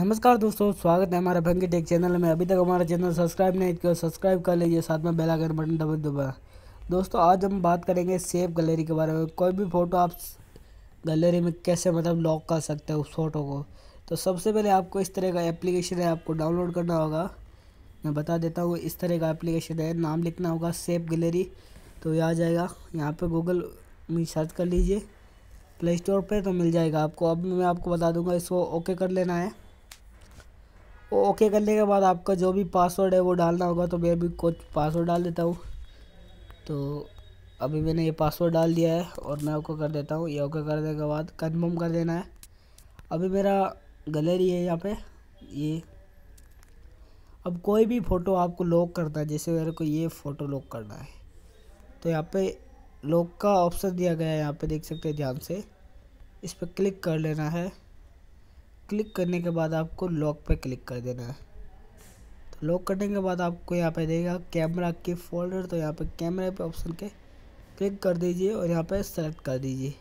नमस्कार दोस्तों स्वागत है हमारा भंगी टेक चैनल में अभी तक हमारा चैनल सब्सक्राइब नहीं किया सब्सक्राइब कर लीजिए साथ में बेल आइकन बटन दबा दबा दोस्तों आज हम बात करेंगे सेव गैलरी के बारे में कोई भी फ़ोटो आप गैलरी में कैसे मतलब लॉक कर सकते हैं उस फ़ोटो को तो सबसे पहले आपको इस तरह का एप्लीकेशन है आपको डाउनलोड करना होगा मैं बता देता हूँ इस तरह का एप्लीकेशन है नाम लिखना होगा सेव गैलरी तो ये आ जाएगा यहाँ पर गूगल में सर्च कर लीजिए प्ले स्टोर पर तो मिल जाएगा आपको अब मैं आपको बता दूंगा इसको ओके कर लेना है ओके करने के बाद आपका जो भी पासवर्ड है वो डालना होगा तो मैं अभी कुछ पासवर्ड डाल देता हूँ तो अभी मैंने ये पासवर्ड डाल दिया है और मैं ओके कर देता हूँ ये ओके करने के बाद कन्फर्म कर देना है अभी मेरा गैलरी है यहाँ पे ये अब कोई भी फ़ोटो आपको लॉक करना है जैसे मेरे को ये फ़ोटो लॉक करना है तो यहाँ पे लॉक का ऑप्शन दिया गया है यहाँ पे देख सकते हैं ध्यान से इस पर क्लिक कर लेना है क्लिक करने के बाद आपको लॉक पर क्लिक कर देना है तो लॉक करने के बाद आपको यहाँ पे देगा कैमरा के फोल्डर तो यहाँ पे कैमरा पे ऑप्शन के क्लिक कर दीजिए और यहाँ पे सेलेक्ट कर दीजिए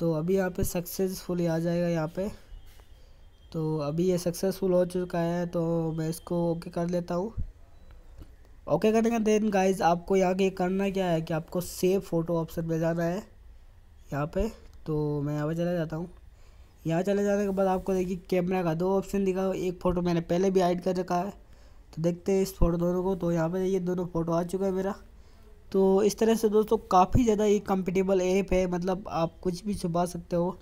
तो अभी यहाँ पे सक्सेसफुली आ जाएगा यहाँ पे तो अभी ये सक्सेसफुल हो चुका है तो मैं इसको ओके कर लेता हूँ ओके करने का देन गाइज आपको यहाँ के करना क्या है कि आपको सेव फ़ोटो ऑप्शन पे जाना है यहाँ पे तो मैं यहाँ पर चला जाता हूँ यहाँ चले जाने के बाद आपको देखिए कैमरा का दो ऑप्शन दिखा एक फ़ोटो मैंने पहले भी ऐड कर रखा है तो देखते हैं इस फ़ोटो दोनों को तो यहाँ पर ये दोनों फ़ोटो आ चुका है मेरा तो इस तरह से दोस्तों काफ़ी ज़्यादा ये कम्फर्टेबल ऐप है मतलब आप कुछ भी छुपा सकते हो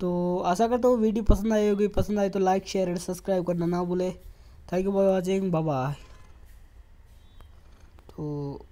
तो आशा करता हूँ वीडियो पसंद आई होगी पसंद आए तो लाइक शेयर एंड सब्सक्राइब करना ना भूले thank you for watching bye तो